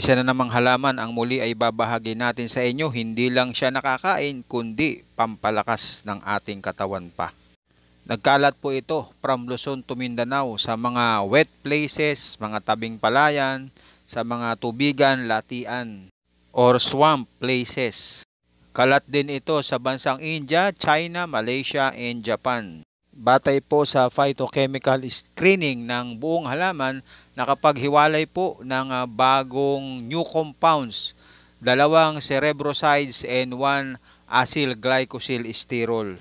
Isa na namang halaman ang muli ay babahagi natin sa inyo, hindi lang siya nakakain kundi pampalakas ng ating katawan pa. Nagkalat po ito from Luzon to Mindanao sa mga wet places, mga tabing palayan, sa mga tubigan, latian, or swamp places. Kalat din ito sa bansang India, China, Malaysia, and Japan. Batay po sa phytochemical screening ng buong halaman, nakapaghiwalay po ng ah, bagong new compounds, dalawang cerebrosides and one acyl glycosyl sterol.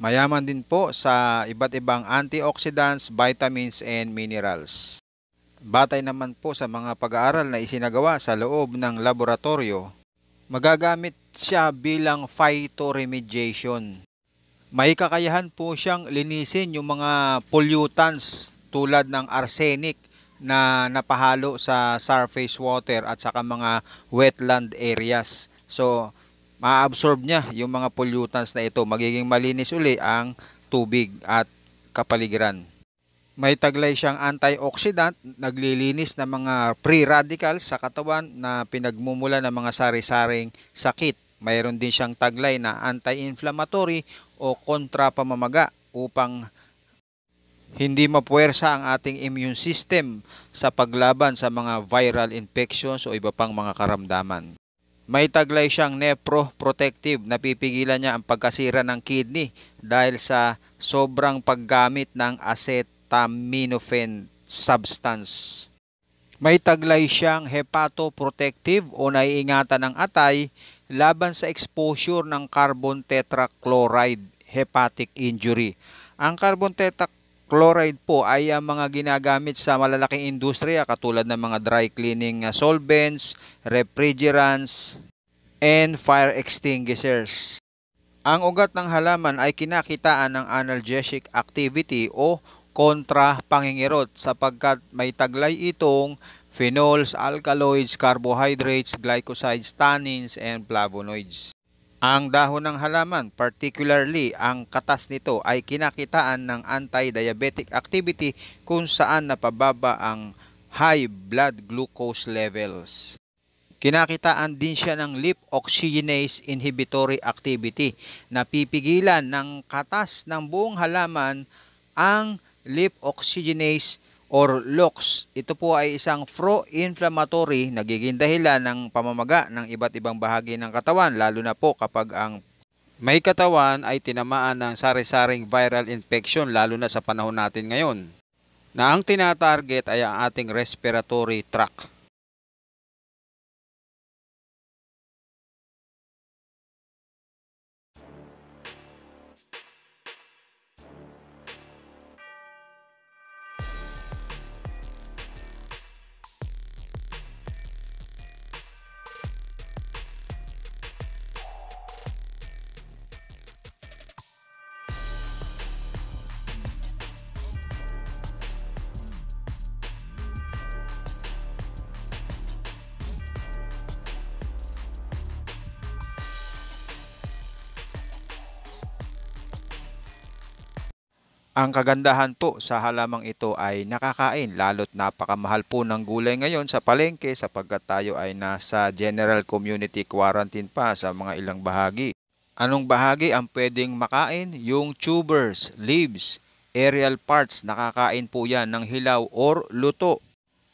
Mayaman din po sa iba't ibang antioxidants, vitamins, and minerals. Batay naman po sa mga pag-aaral na isinagawa sa loob ng laboratorio, magagamit siya bilang phytoremediation may kakayahan po siyang linisin yung mga pollutants tulad ng arsenic na napahalo sa surface water at saka mga wetland areas. So, maabsorb niya yung mga pollutants na ito. Magiging malinis uli ang tubig at kapaligiran. May taglay siyang antioxidant, naglilinis ng mga free radicals sa katawan na pinagmumula ng mga sari-saring sakit. Mayroon din siyang taglay na anti-inflammatory o kontrapamamaga upang hindi mapuwersa ang ating immune system sa paglaban sa mga viral infections o iba pang mga karamdaman. May taglay siyang nephroprotective, napipigilan niya ang pagkasira ng kidney dahil sa sobrang paggamit ng acetaminophen substance. May taglay siyang hepatoprotective o naiingatan ng atay laban sa exposure ng carbon tetrachloride hepatic injury. Ang carbon tetrachloride po ay ang mga ginagamit sa malalaking industriya katulad ng mga dry cleaning ah, solvents, refrigerants, and fire extinguishers. Ang ugat ng halaman ay kinakitaan ng analgesic activity o kontra pangingirot sapagkat may taglay itong phenols, alkaloids, carbohydrates, glycosides, tannins, and flavonoids. Ang dahon ng halaman, particularly ang katas nito, ay kinakitaan ng anti-diabetic activity kung saan napababa ang high blood glucose levels. Kinakitaan din siya ng lip oxygenase inhibitory activity na pipigilan ng katas ng buong halaman ang lip oxygenase or LOX. Ito po ay isang pro-inflammatory nagiging dahilan ng pamamaga ng iba't ibang bahagi ng katawan lalo na po kapag ang may katawan ay tinamaan ng sari-saring viral infection lalo na sa panahon natin ngayon na ang tinatarget ay ang ating respiratory tract. Ang kagandahan po sa halamang ito ay nakakain lalo't napakamahal po ng gulay ngayon sa palengke sapagkat tayo ay nasa general community quarantine pa sa mga ilang bahagi. Anong bahagi ang pwedeng makain? Yung tubers, leaves, aerial parts, nakakain po yan ng hilaw or luto.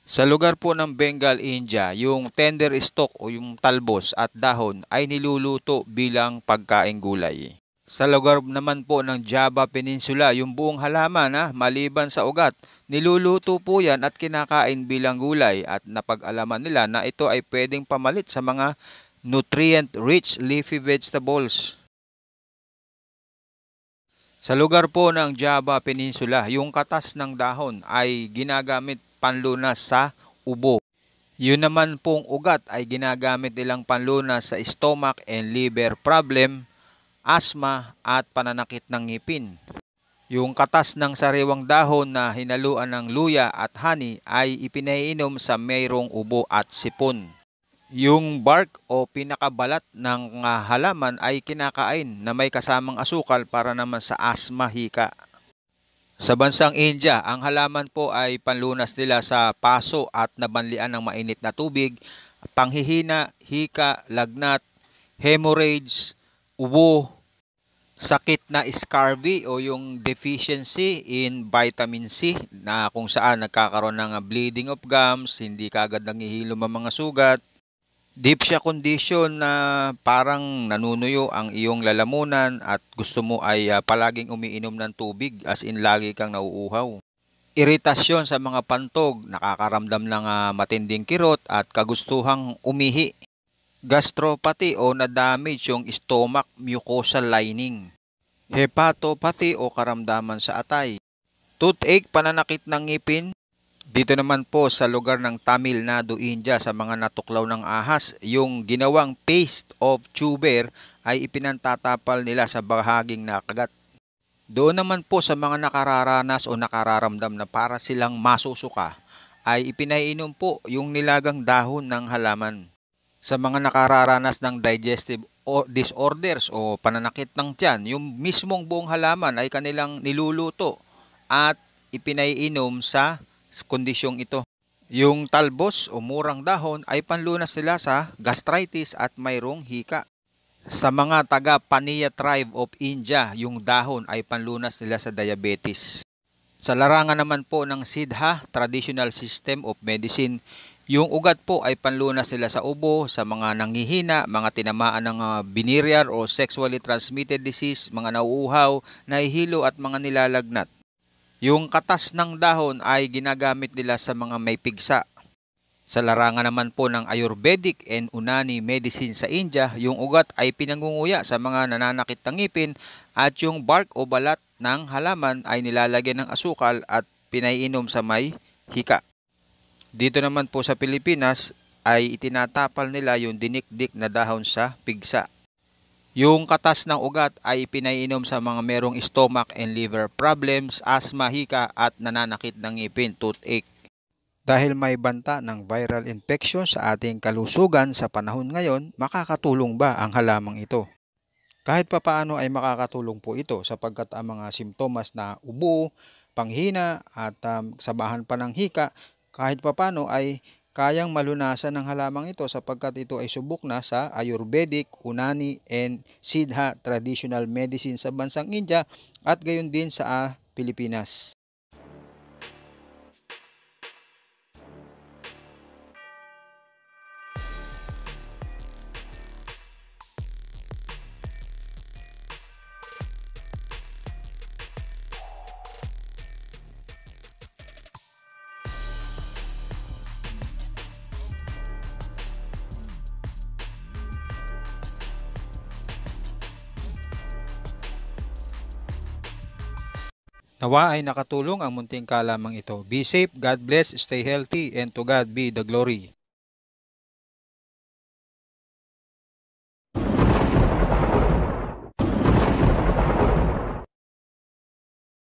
Sa lugar po ng Bengal, India, yung tender stalk o yung talbos at dahon ay niluluto bilang pagkain gulay. Sa lugar naman po ng Java Peninsula, yung buong halaman ha, ah, maliban sa ugat, niluluto po yan at kinakain bilang gulay at napag-alaman nila na ito ay pwedeng pamalit sa mga nutrient-rich leafy vegetables. Sa lugar po ng Java Peninsula, yung katas ng dahon ay ginagamit panlunas sa ubo. Yun naman pong ugat ay ginagamit nilang panlunas sa stomach and liver problem asma at pananakit ng ngipin. Yung katas ng sariwang dahon na hinaluan ng luya at honey ay ipinainom sa mayroong ubo at sipon. Yung bark o pinakabalat ng halaman ay kinakain na may kasamang asukal para naman sa asma hika. Sa bansang India, ang halaman po ay panlunas nila sa paso at nabanlian ng mainit na tubig, panghihina, hika, lagnat, hemorrhage, ubo, sakit na scurvy o yung deficiency in vitamin C na kung saan nagkakaroon ng bleeding of gums, hindi kagad nangihilom ang mga sugat. Deep siya condition na parang nanunuyo ang iyong lalamunan at gusto mo ay ah, palaging umiinom ng tubig as in lagi kang nauuhaw. Iritasyon sa mga pantog, nakakaramdam ng ah, matinding kirot at kagustuhang umihi gastropathy o na-damage yung stomach mucosal lining, hepatopathy o karamdaman sa atay, toothache, pananakit ng ngipin, dito naman po sa lugar ng Tamil Nadu, India sa mga natuklaw ng ahas, yung ginawang paste of tuber ay ipinantatapal nila sa bahaging nakagat. Doon naman po sa mga nakararanas o nakararamdam na para silang masusuka ay ipinainom po yung nilagang dahon ng halaman sa mga nakararanas ng digestive disorders o pananakit ng tiyan, yung mismong buong halaman ay kanilang niluluto at ipinaiinom sa kondisyong ito. Yung talbos o murang dahon ay panlunas nila sa gastritis at mayroong hika. Sa mga taga Paniya tribe of India, yung dahon ay panlunas nila sa diabetes. Sa larangan naman po ng Siddha, traditional system of medicine, yung ugat po ay panlunas sila sa ubo, sa mga nangihina, mga tinamaan ng uh, o sexually transmitted disease, mga nauuhaw, nahihilo at mga nilalagnat. Yung katas ng dahon ay ginagamit nila sa mga may pigsa. Sa larangan naman po ng Ayurvedic and Unani medicine sa India, yung ugat ay pinangunguya sa mga nananakit ng ngipin at yung bark o balat ng halaman ay nilalagyan ng asukal at pinaiinom sa may hika. Dito naman po sa Pilipinas ay itinatapal nila yung dinikdik na dahon sa pigsa. Yung katas ng ugat ay ipinainom sa mga merong stomach and liver problems, asma, hika at nananakit ng ngipin, toothache. Dahil may banta ng viral infection sa ating kalusugan sa panahon ngayon, makakatulong ba ang halamang ito? Kahit papaano ay makakatulong po ito sapagkat ang mga simptomas na ubo, panghina at um, sabahan pa ng hika kahit papano ay kayang malunasan ng halamang ito sapagkat ito ay subok na sa Ayurvedic, Unani, and Siddha traditional medicine sa bansang India at gayon din sa ah, Pilipinas. Nawa ay nakatulong ang munting kalamang ito. Be safe, God bless, stay healthy, and to God be the glory.